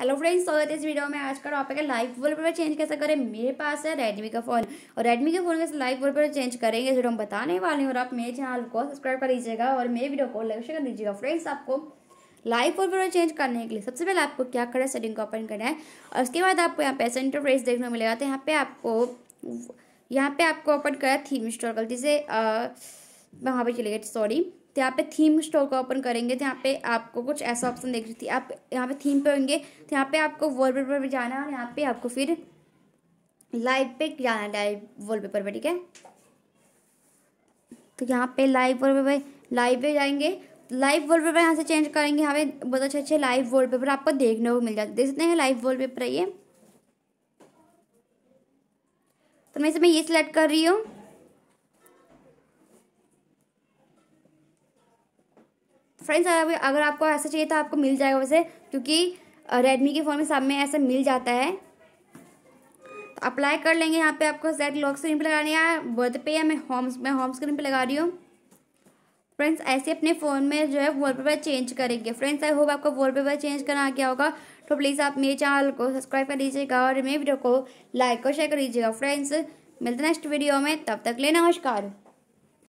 hello friends स्वागत है इस वीडियो में आज का टॉपिक है लाइव वॉलपेपर चेंज कैसे करें मेरे पास है रेडमी का फोन और रेडमी के फोन कैसे लाइव वॉलपेपर चेंज करेंगे वीडियो हम बताने वाले हैं और आप मेरे चैनल को सब्सक्राइब कर लीजिएगा और मेरे वीडियो को लाइक शेयर कर दीजिएगा फ्रेंड्स आपको लाइव वॉलपेपर चेंज करने के लिए सबसे पहले आपको क्या करना है सेटिंग को ओपन करना है और उसके बाद आपको यहाँ पे ऐसा इंटरफेस देखने को मिलेगा तो यहाँ पे आपको यहाँ पे आपको ओपन करा थीम स्टोर गलती से वहाँ पर चले गए सॉरी तो यहाँ पे थीम स्टोर का ओपन करेंगे तो यहाँ पे आपको कुछ ऐसा ऑप्शन देख रही थी आप यहाँ पे थीम पे होंगे तो यहाँ पे आपको वॉलपेपर पर जाना है और यहाँ पे आपको फिर लाइव पे जाना है लाइव वॉलपेपर पे ठीक है तो यहाँ पे लाइव वॉलपेपर लाइव पे जाएंगे लाइव वॉलपेपर यहाँ से चेंज करेंगे यहाँ पे बहुत अच्छे अच्छे लाइव वॉलपेपर आपको देखने को मिल जाते देख सकते हैं लाइव वॉल पेपर ये तो मैं इसमें ये सिलेक्ट कर रही हूँ फ्रेंड्स अगर आपको ऐसा चाहिए तो आपको मिल जाएगा वैसे क्योंकि रेडमी के फ़ोन में सब में ऐसा मिल जाता है तो अप्लाई कर लेंगे यहाँ पे आपको सेट लॉक स्क्रीन पे लगानी है बर्थ पे या मैं होम मैं होम स्क्रीन पे लगा रही हूँ फ्रेंड्स ऐसे अपने फ़ोन में जो है वॉलपेपर चेंज करेंगे फ्रेंड्स आई होप आपको वॉलपेपर चेंज करना आ गया होगा तो प्लीज़ आप मेरे चैनल को सब्सक्राइब कर लीजिएगा और मेरे वीडियो को लाइक और शेयर कर लीजिएगा फ्रेंड्स मिलते नेक्स्ट वीडियो में तब तक ले नमस्कार